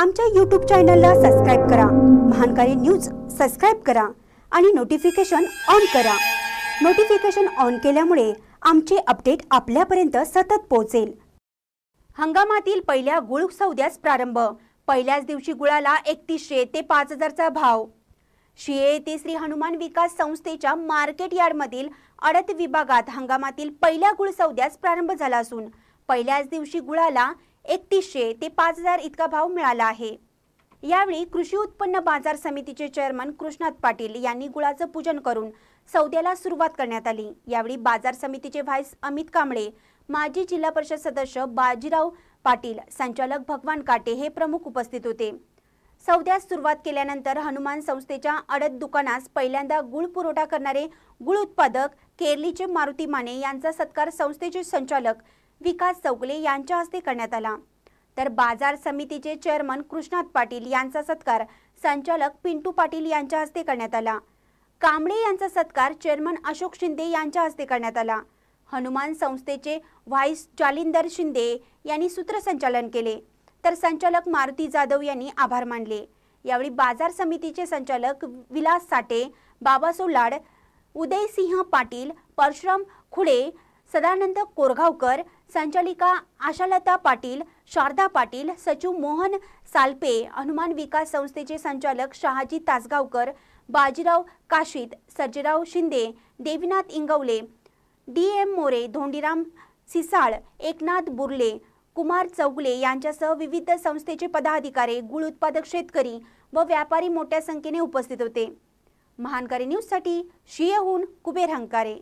आमच्या यूट्यूब चॅनलला सबस्क्राईब करा महानकारी न्यूज सबस्क्राईब करा आणि नोटिफिकेशन ऑन करा नोटिफिकेशन ऑन केल्यामुळे आमचे अपडेट आपल्यापर्यंत सतत पोहोचेल हंगामातील पहिल्या गुळ सौद्यास प्रारंभ पहिल्याच दिवशी गुळाला एकतीसशे ते पाच हजारचा भाव शिए येथे श्री हनुमान विकास संस्थेच्या मार्केट यार्डमधील अडत विभागात हंगामातील पहिल्या गुळ सौद्यास प्रारंभ झाला असून पहिल्याच दिवशी गुळाला एकतीसशे ते पाच हजार इतका भाव मिळाला आहे यावेळी कृषी उत्पन्न बाजार समितीचे चेअरमन कृष्णात पाटील यांनी गुळाचं पूजन करून सौद्याला सुरुवात करण्यात आली यावेळी बाजार समितीचे व्हाईस अमित कांबळे माजी जिल्हा परिषद सदस्य बाजीराव पाटील संचालक भगवान काटे हे प्रमुख उपस्थित होते सौद्यास सुरुवात केल्यानंतर हनुमान संस्थेच्या अडत दुकानास पहिल्यांदा गुळ पुरवठा करणारे गुळ उत्पादक केरलीचे मारुती माने यांचा सत्कार संस्थेचे संचालक विकास चौगले यांच्या हस्ते करण्यात आला तर बाजार समितीचे चेअरमन कृष्णात पाटील यांचा सत्कार संचालक पिंटू पाटील यांच्या हस्ते करण्यात आला कांबळे यांचा सत्कार चेअरमन अशोक शिंदे यांच्या हस्ते करण्यात आला हनुमान संस्थेचे व्हाईस जालिंदर शिंदे यांनी सूत्रसंचालन केले तर संचालक मारुती जाधव यांनी आभार मानले यावेळी बाजार समितीचे संचालक विलास साठे बाबासो लाड उदयसिंह पाटील परशुराम खुडे सदानंद कोरगावकर संचालिका आशालता पाटील शारदा पाटील सचिव मोहन सालपे हनुमान विकास संस्थेचे संचालक शहाजी तासगावकर बाजीराव काशीत सर्जेराव शिंदे देवीनाथ इंगवले डी एम मोरे धोंडीराम सिसाळ एकनाथ बुर्ले कुमार चौगले यांच्यासह विविध संस्थेचे पदाधिकारी गुळ उत्पादक शेतकरी व व्यापारी मोठ्या संख्येने उपस्थित होते महानकारी न्यूजसाठी शियहून कुबेर हंकारे